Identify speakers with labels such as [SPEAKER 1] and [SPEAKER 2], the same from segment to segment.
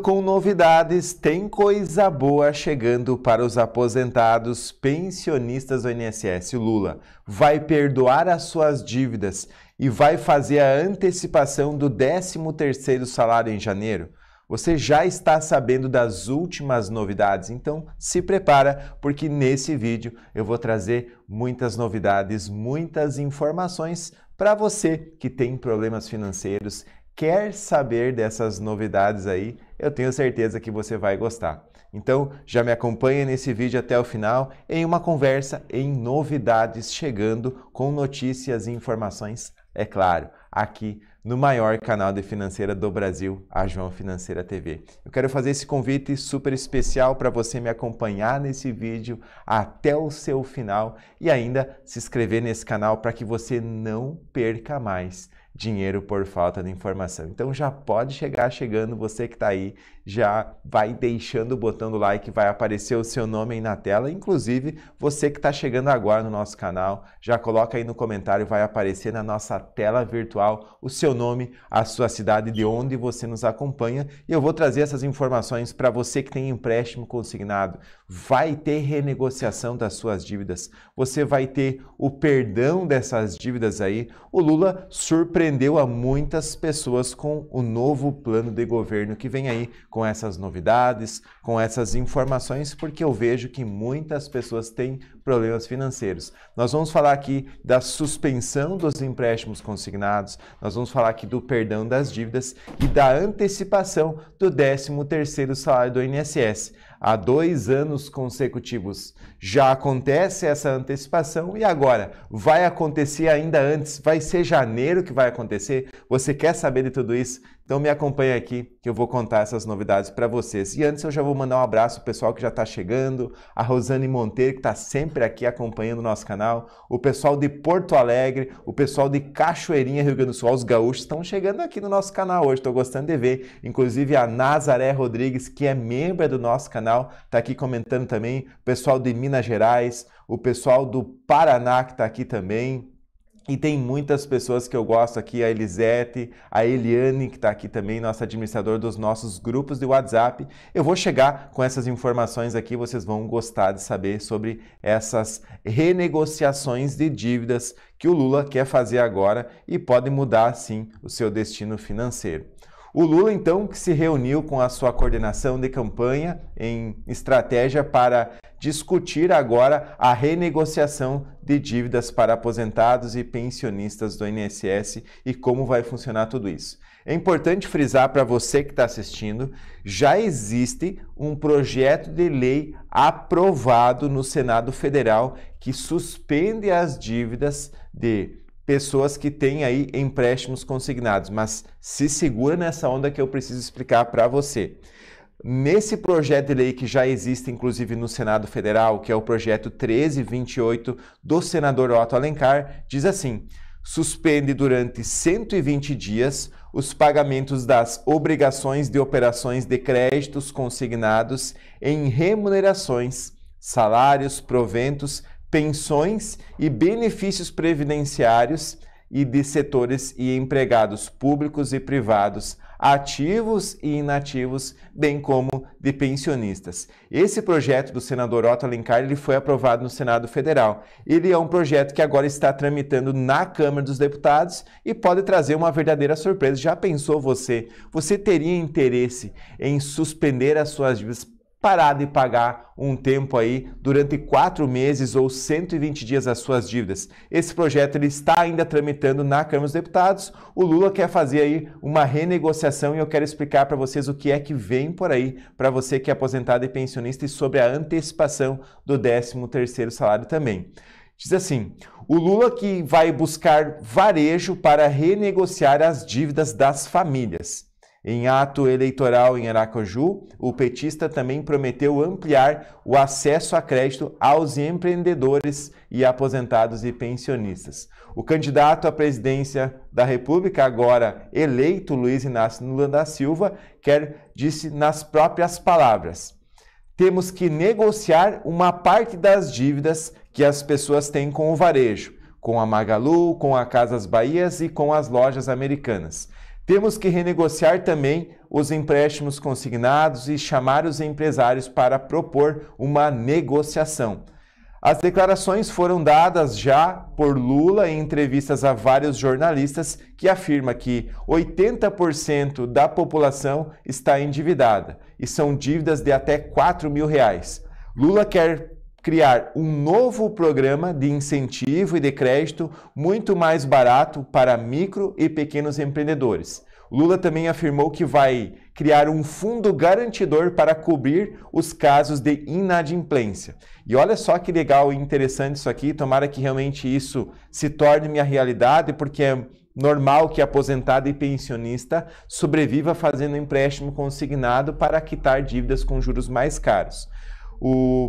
[SPEAKER 1] Com novidades, tem coisa boa chegando para os aposentados, pensionistas do INSS. O Lula vai perdoar as suas dívidas e vai fazer a antecipação do 13º salário em janeiro. Você já está sabendo das últimas novidades, então se prepara porque nesse vídeo eu vou trazer muitas novidades, muitas informações para você que tem problemas financeiros quer saber dessas novidades aí, eu tenho certeza que você vai gostar. Então, já me acompanha nesse vídeo até o final em uma conversa em novidades chegando com notícias e informações, é claro, aqui no maior canal de financeira do Brasil, a João Financeira TV. Eu quero fazer esse convite super especial para você me acompanhar nesse vídeo até o seu final e ainda se inscrever nesse canal para que você não perca mais dinheiro por falta de informação. Então já pode chegar chegando, você que está aí, já vai deixando o botão do like, vai aparecer o seu nome aí na tela. Inclusive, você que está chegando agora no nosso canal, já coloca aí no comentário, vai aparecer na nossa tela virtual o seu nome, a sua cidade, de onde você nos acompanha. E eu vou trazer essas informações para você que tem empréstimo consignado, vai ter renegociação das suas dívidas, você vai ter o perdão dessas dívidas aí. O Lula surpreendeu a muitas pessoas com o novo plano de governo que vem aí, com essas novidades, com essas informações, porque eu vejo que muitas pessoas têm problemas financeiros. Nós vamos falar aqui da suspensão dos empréstimos consignados, nós vamos falar aqui do perdão das dívidas e da antecipação do 13º salário do INSS há dois anos consecutivos. Já acontece essa antecipação e agora vai acontecer ainda antes, vai ser janeiro que vai acontecer. Você quer saber de tudo isso? Então me acompanha aqui que eu vou contar essas novidades para vocês. E antes eu já vou mandar um abraço ao pessoal que já está chegando, a Rosane Monteiro que está sempre aqui acompanhando o nosso canal, o pessoal de Porto Alegre, o pessoal de Cachoeirinha, Rio Grande do Sul, os gaúchos estão chegando aqui no nosso canal hoje, estou gostando de ver. Inclusive a Nazaré Rodrigues, que é membro do nosso canal, está aqui comentando também, o pessoal de Minas Gerais, o pessoal do Paraná que está aqui também, e tem muitas pessoas que eu gosto aqui, a Elisete, a Eliane, que está aqui também, nossa administradora dos nossos grupos de WhatsApp. Eu vou chegar com essas informações aqui, vocês vão gostar de saber sobre essas renegociações de dívidas que o Lula quer fazer agora e pode mudar, sim, o seu destino financeiro. O Lula, então, que se reuniu com a sua coordenação de campanha em estratégia para discutir agora a renegociação de dívidas para aposentados e pensionistas do INSS e como vai funcionar tudo isso. É importante frisar para você que está assistindo: já existe um projeto de lei aprovado no Senado Federal que suspende as dívidas de pessoas que têm aí empréstimos consignados, mas se segura nessa onda que eu preciso explicar para você. Nesse projeto de lei que já existe, inclusive, no Senado Federal, que é o projeto 1328 do senador Otto Alencar, diz assim: suspende durante 120 dias os pagamentos das obrigações de operações de créditos consignados em remunerações, salários, proventos, pensões e benefícios previdenciários e de setores e empregados públicos e privados, ativos e inativos, bem como de pensionistas. Esse projeto do senador Otto Alencar ele foi aprovado no Senado Federal. Ele é um projeto que agora está tramitando na Câmara dos Deputados e pode trazer uma verdadeira surpresa. Já pensou você? Você teria interesse em suspender as suas dívidas parar de pagar um tempo aí durante quatro meses ou 120 dias as suas dívidas. Esse projeto ele está ainda tramitando na Câmara dos Deputados. O Lula quer fazer aí uma renegociação e eu quero explicar para vocês o que é que vem por aí para você que é aposentado e pensionista e sobre a antecipação do 13º salário também. Diz assim: o Lula que vai buscar varejo para renegociar as dívidas das famílias. Em ato eleitoral em Aracaju, o petista também prometeu ampliar o acesso a crédito aos empreendedores e aposentados e pensionistas. O candidato à presidência da República, agora eleito Luiz Inácio Lula da Silva, quer disse nas próprias palavras: "Temos que negociar uma parte das dívidas que as pessoas têm com o varejo, com a Magalu, com a Casas Bahias e com as lojas americanas." Temos que renegociar também os empréstimos consignados e chamar os empresários para propor uma negociação. As declarações foram dadas já por Lula em entrevistas a vários jornalistas que afirma que 80% da população está endividada e são dívidas de até 4 mil reais. Lula quer criar um novo programa de incentivo e de crédito muito mais barato para micro e pequenos empreendedores. Lula também afirmou que vai criar um fundo garantidor para cobrir os casos de inadimplência. E olha só que legal e interessante isso aqui, tomara que realmente isso se torne minha realidade, porque é normal que aposentado e pensionista sobreviva fazendo empréstimo consignado para quitar dívidas com juros mais caros.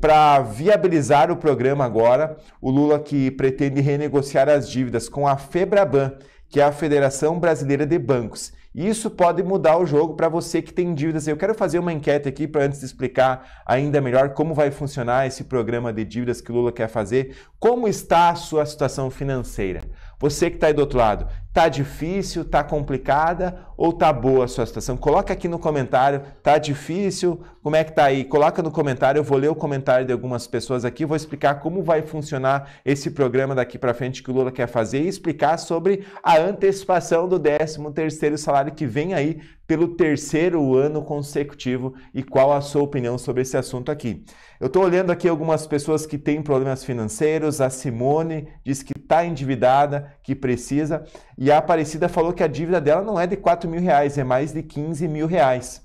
[SPEAKER 1] Para viabilizar o programa agora, o Lula que pretende renegociar as dívidas com a FEBRABAN, que é a Federação Brasileira de Bancos. Isso pode mudar o jogo para você que tem dívidas. Eu quero fazer uma enquete aqui para antes de explicar ainda melhor como vai funcionar esse programa de dívidas que o Lula quer fazer. Como está a sua situação financeira? Você que está aí do outro lado, tá difícil, tá complicada ou tá boa a sua situação? Coloca aqui no comentário, tá difícil, como é que tá aí? Coloca no comentário, eu vou ler o comentário de algumas pessoas aqui, vou explicar como vai funcionar esse programa daqui para frente que o Lula quer fazer e explicar sobre a antecipação do 13º salário que vem aí pelo terceiro ano consecutivo e qual a sua opinião sobre esse assunto aqui. Eu estou olhando aqui algumas pessoas que têm problemas financeiros, a Simone diz que está endividada, que precisa, e a Aparecida falou que a dívida dela não é de 4 mil reais, é mais de 15 mil reais.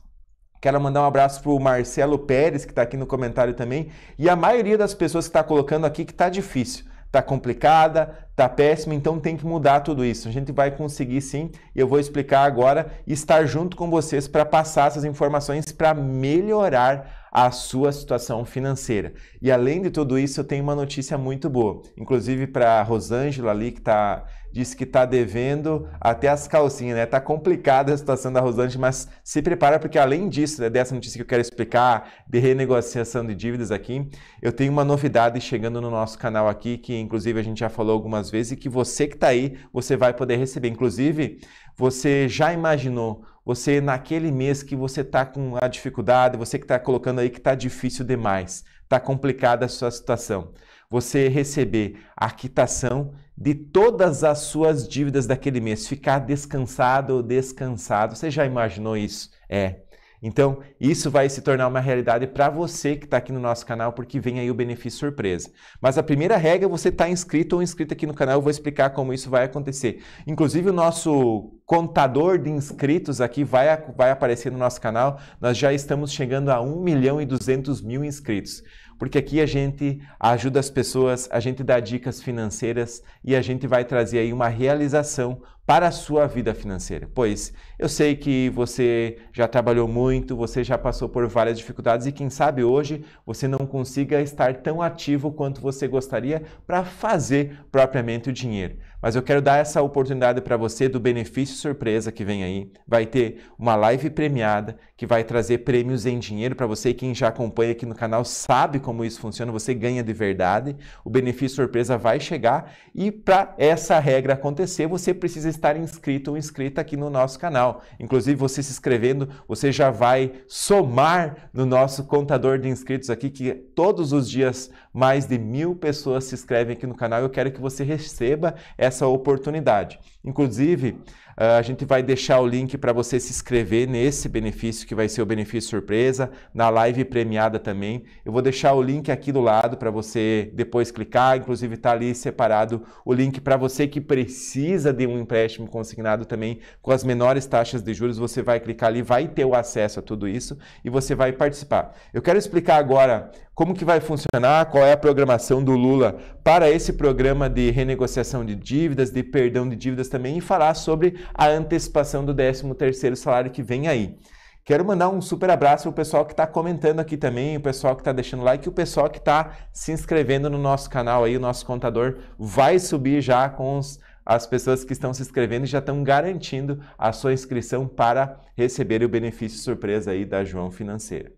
[SPEAKER 1] Quero mandar um abraço para o Marcelo Pérez, que está aqui no comentário também, e a maioria das pessoas que está colocando aqui que está difícil tá complicada, tá péssima, então tem que mudar tudo isso. A gente vai conseguir sim, eu vou explicar agora e estar junto com vocês para passar essas informações para melhorar a sua situação financeira. E além de tudo isso, eu tenho uma notícia muito boa, inclusive para a Rosângela ali que está disse que está devendo até as calcinhas, né? Tá complicada a situação da Rosange, mas se prepara porque além disso, né, dessa notícia que eu quero explicar de renegociação de dívidas aqui, eu tenho uma novidade chegando no nosso canal aqui que inclusive a gente já falou algumas vezes e que você que está aí, você vai poder receber. Inclusive, você já imaginou você naquele mês que você está com a dificuldade, você que está colocando aí que está difícil demais, está complicada a sua situação, você receber a quitação de todas as suas dívidas daquele mês, ficar descansado ou descansado. Você já imaginou isso? É. Então, isso vai se tornar uma realidade para você que está aqui no nosso canal, porque vem aí o benefício surpresa. Mas a primeira regra, é você está inscrito ou inscrito aqui no canal, eu vou explicar como isso vai acontecer. Inclusive, o nosso contador de inscritos aqui vai, vai aparecer no nosso canal. Nós já estamos chegando a 1 milhão e 200 mil inscritos porque aqui a gente ajuda as pessoas, a gente dá dicas financeiras e a gente vai trazer aí uma realização para a sua vida financeira? Pois eu sei que você já trabalhou muito, você já passou por várias dificuldades e quem sabe hoje você não consiga estar tão ativo quanto você gostaria para fazer propriamente o dinheiro. Mas eu quero dar essa oportunidade para você do benefício surpresa que vem aí. Vai ter uma live premiada que vai trazer prêmios em dinheiro para você. Quem já acompanha aqui no canal sabe como isso funciona, você ganha de verdade. O benefício surpresa vai chegar e para essa regra acontecer, você precisa estar inscrito ou inscrita aqui no nosso canal. Inclusive, você se inscrevendo, você já vai somar no nosso contador de inscritos aqui, que todos os dias mais de mil pessoas se inscrevem aqui no canal. Eu quero que você receba essa oportunidade. Inclusive, eh, a gente vai deixar o link para você se inscrever nesse benefício, que vai ser o benefício surpresa, na live premiada também. Eu vou deixar o link aqui do lado para você depois clicar. Inclusive, está ali separado o link para você que precisa de um empréstimo consignado também com as menores taxas de juros. Você vai clicar ali, vai ter o acesso a tudo isso e você vai participar. Eu quero explicar agora como que vai funcionar, qual qual é a programação do Lula para esse programa de renegociação de dívidas, de perdão de dívidas também, e falar sobre a antecipação do 13º salário que vem aí. Quero mandar um super abraço para o pessoal que está comentando aqui também, o pessoal que está deixando like, o pessoal que está se inscrevendo no nosso canal aí, o nosso contador vai subir já com os, as pessoas que estão se inscrevendo e já estão garantindo a sua inscrição para receber o benefício surpresa aí da João Financeira.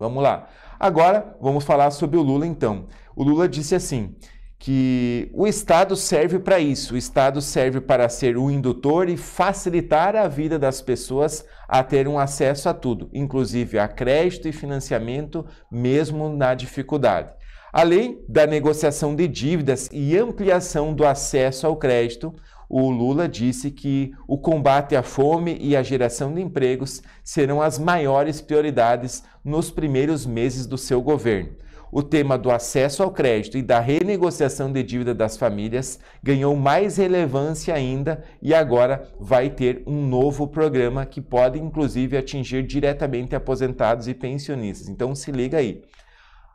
[SPEAKER 1] Vamos lá. Agora vamos falar sobre o Lula então. O Lula disse assim: que o Estado serve para isso. O Estado serve para ser o indutor e facilitar a vida das pessoas a ter um acesso a tudo, inclusive a crédito e financiamento, mesmo na dificuldade. Além da negociação de dívidas e ampliação do acesso ao crédito, o Lula disse que o combate à fome e a geração de empregos serão as maiores prioridades nos primeiros meses do seu governo. O tema do acesso ao crédito e da renegociação de dívida das famílias ganhou mais relevância ainda e agora vai ter um novo programa que pode inclusive atingir diretamente aposentados e pensionistas. Então se liga aí.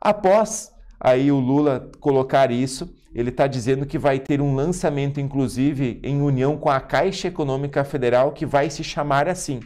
[SPEAKER 1] Após aí o Lula colocar isso, ele está dizendo que vai ter um lançamento, inclusive, em união com a Caixa Econômica Federal, que vai se chamar assim.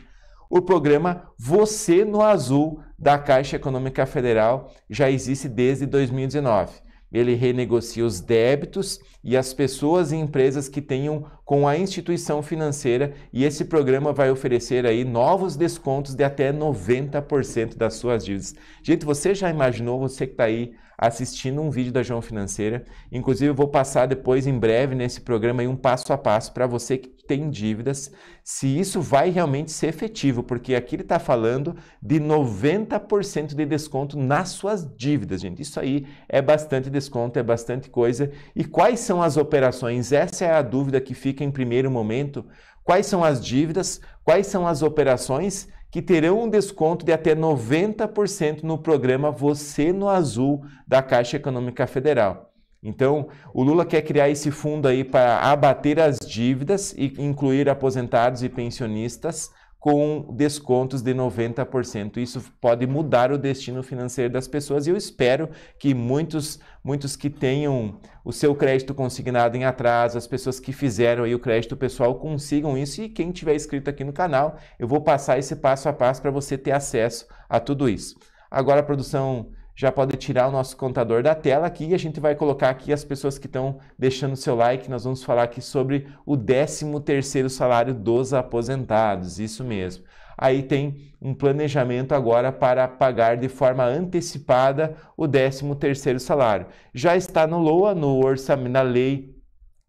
[SPEAKER 1] O programa Você no Azul da Caixa Econômica Federal já existe desde 2019. Ele renegocia os débitos e as pessoas e empresas que tenham com a instituição financeira e esse programa vai oferecer aí novos descontos de até 90% das suas dívidas. Gente, você já imaginou, você que está aí assistindo um vídeo da João Financeira. Inclusive, eu vou passar depois, em breve, nesse programa, aí, um passo a passo para você que tem dívidas, se isso vai realmente ser efetivo, porque aqui ele está falando de 90% de desconto nas suas dívidas, gente. Isso aí é bastante desconto, é bastante coisa. E quais são as operações? Essa é a dúvida que fica em primeiro momento. Quais são as dívidas? Quais são as operações? que terão um desconto de até 90% no programa Você no Azul da Caixa Econômica Federal. Então, o Lula quer criar esse fundo aí para abater as dívidas e incluir aposentados e pensionistas com descontos de 90%. Isso pode mudar o destino financeiro das pessoas e eu espero que muitos, muitos que tenham o seu crédito consignado em atraso, as pessoas que fizeram aí o crédito pessoal consigam isso e quem tiver inscrito aqui no canal, eu vou passar esse passo a passo para você ter acesso a tudo isso. Agora a produção já pode tirar o nosso contador da tela aqui e a gente vai colocar aqui as pessoas que estão deixando seu like. Nós vamos falar aqui sobre o 13º salário dos aposentados, isso mesmo. Aí tem um planejamento agora para pagar de forma antecipada o 13º salário. Já está no LOA, no orçamento, na lei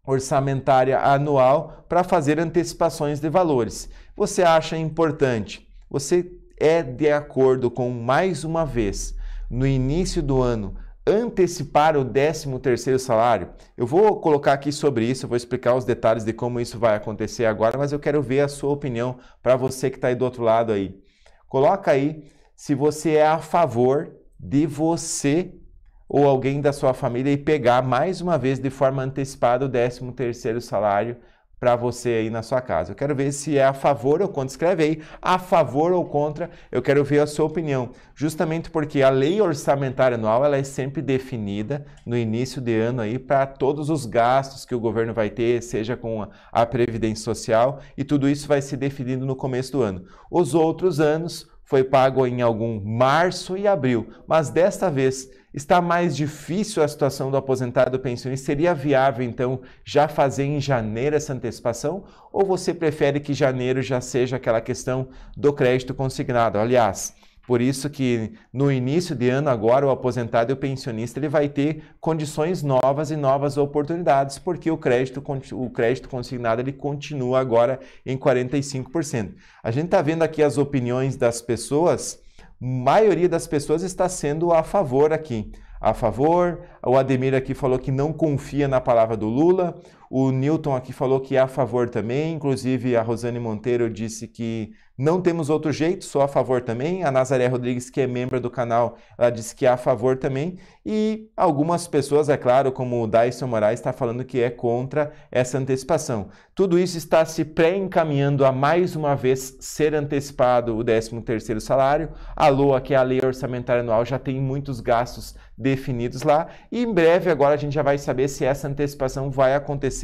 [SPEAKER 1] orçamentária anual para fazer antecipações de valores. Você acha importante? Você é de acordo com mais uma vez no início do ano antecipar o 13º salário? Eu vou colocar aqui sobre isso, vou explicar os detalhes de como isso vai acontecer agora, mas eu quero ver a sua opinião para você que está aí do outro lado aí. Coloca aí se você é a favor de você ou alguém da sua família e pegar mais uma vez de forma antecipada o 13º salário para você aí na sua casa. Eu quero ver se é a favor ou contra. Escreve aí, a favor ou contra, eu quero ver a sua opinião. Justamente porque a lei orçamentária anual ela é sempre definida no início de ano aí para todos os gastos que o governo vai ter, seja com a Previdência Social, e tudo isso vai se definindo no começo do ano. Os outros anos, foi pago em algum março e abril, mas desta vez está mais difícil a situação do aposentado pensionista. Seria viável, então, já fazer em janeiro essa antecipação? Ou você prefere que janeiro já seja aquela questão do crédito consignado? Aliás, por isso que no início de ano agora o aposentado e o pensionista ele vai ter condições novas e novas oportunidades, porque o crédito o crédito consignado ele continua agora em 45%. A gente está vendo aqui as opiniões das pessoas, a maioria das pessoas está sendo a favor aqui. A favor, o Ademir aqui falou que não confia na palavra do Lula. O Newton aqui falou que é a favor também, inclusive a Rosane Monteiro disse que não temos outro jeito, sou a favor também. A Nazaré Rodrigues, que é membro do canal, ela disse que é a favor também. E algumas pessoas, é claro, como o Dyson Moraes, está falando que é contra essa antecipação. Tudo isso está se pré-encaminhando a mais uma vez ser antecipado o 13º salário. A LOA, que é a Lei Orçamentária Anual, já tem muitos gastos definidos lá. E em breve agora a gente já vai saber se essa antecipação vai acontecer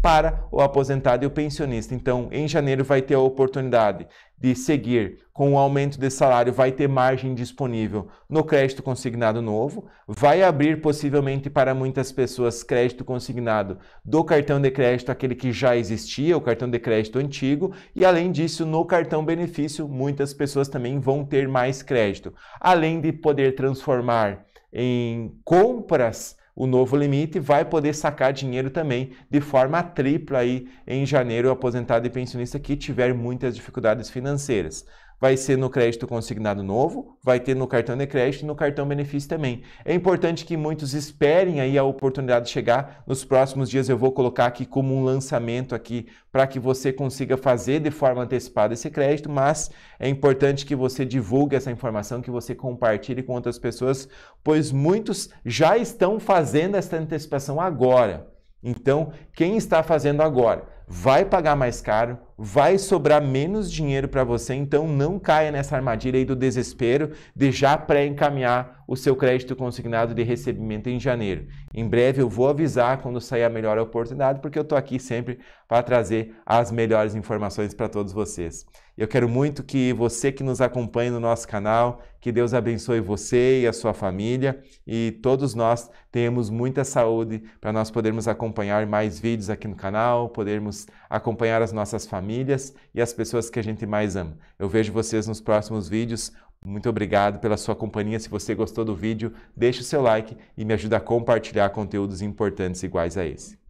[SPEAKER 1] para o aposentado e o pensionista. Então, em janeiro vai ter a oportunidade de seguir com o aumento de salário, vai ter margem disponível no crédito consignado novo, vai abrir possivelmente para muitas pessoas crédito consignado do cartão de crédito aquele que já existia, o cartão de crédito antigo, e além disso, no cartão benefício, muitas pessoas também vão ter mais crédito, além de poder transformar em compras o novo limite, vai poder sacar dinheiro também de forma tripla aí em janeiro, o aposentado e pensionista que tiver muitas dificuldades financeiras vai ser no crédito consignado novo, vai ter no cartão de crédito e no cartão benefício também. É importante que muitos esperem aí a oportunidade de chegar. Nos próximos dias eu vou colocar aqui como um lançamento aqui para que você consiga fazer de forma antecipada esse crédito, mas é importante que você divulgue essa informação, que você compartilhe com outras pessoas, pois muitos já estão fazendo essa antecipação agora. Então, quem está fazendo agora vai pagar mais caro, vai sobrar menos dinheiro para você, então não caia nessa armadilha aí do desespero de já pré-encaminhar o seu crédito consignado de recebimento em janeiro. Em breve eu vou avisar quando sair a melhor oportunidade, porque eu estou aqui sempre para trazer as melhores informações para todos vocês. Eu quero muito que você que nos acompanha no nosso canal, que Deus abençoe você e a sua família e todos nós tenhamos muita saúde para nós podermos acompanhar mais vídeos aqui no canal, podermos acompanhar as nossas famílias e as pessoas que a gente mais ama. Eu vejo vocês nos próximos vídeos. Muito obrigado pela sua companhia. Se você gostou do vídeo, deixe o seu like e me ajuda a compartilhar conteúdos importantes iguais a esse.